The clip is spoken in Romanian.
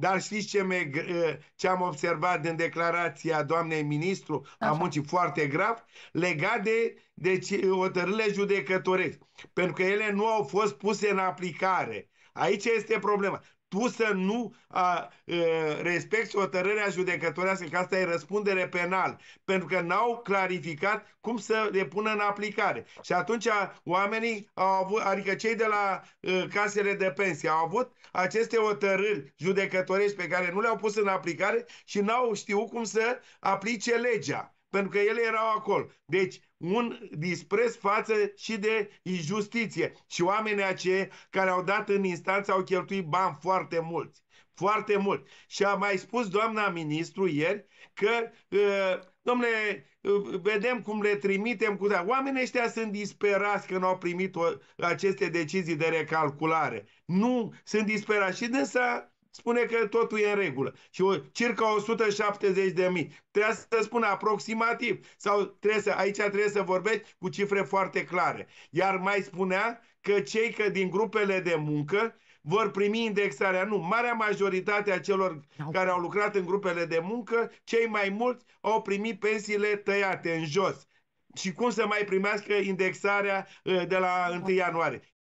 Dar știți ce, me, ă, ce am observat din declarația doamnei ministru a muncii foarte grav? Legat de, de deci, hotărârile judecătorești. Pentru că ele nu au fost puse în aplicare. Aici este problema. Tu să nu a, a, respecti hotărârea judecătorească, că asta e răspundere penal, pentru că n-au clarificat cum să le pună în aplicare. Și atunci oamenii au avut, adică cei de la a, casele de pensie, au avut aceste hotărâri judecătorești pe care nu le-au pus în aplicare și n-au știut cum să aplice legea pentru că ele erau acolo. Deci, un dispreț față și de injustiție. Și oamenii aceia care au dat în instanță au cheltuit bani foarte mulți. Foarte mult. Și a mai spus doamna ministru ieri că, ă, domnule, ă, vedem cum le trimitem cu... Oamenii ăștia sunt disperați că nu au primit o, aceste decizii de recalculare. Nu, sunt disperați. Și dânsa spune că totul e în regulă. Și o, circa 170 de mii. Trebuie să spun aproximativ. Sau trebuie să, aici trebuie să vorbești cu cifre foarte clare. Iar mai spunea că cei că din grupele de muncă vor primi indexarea. Nu, marea majoritate a celor care au lucrat în grupele de muncă, cei mai mulți au primit pensiile tăiate în jos și cum să mai primească indexarea ă, de la 1 da. ianuarie.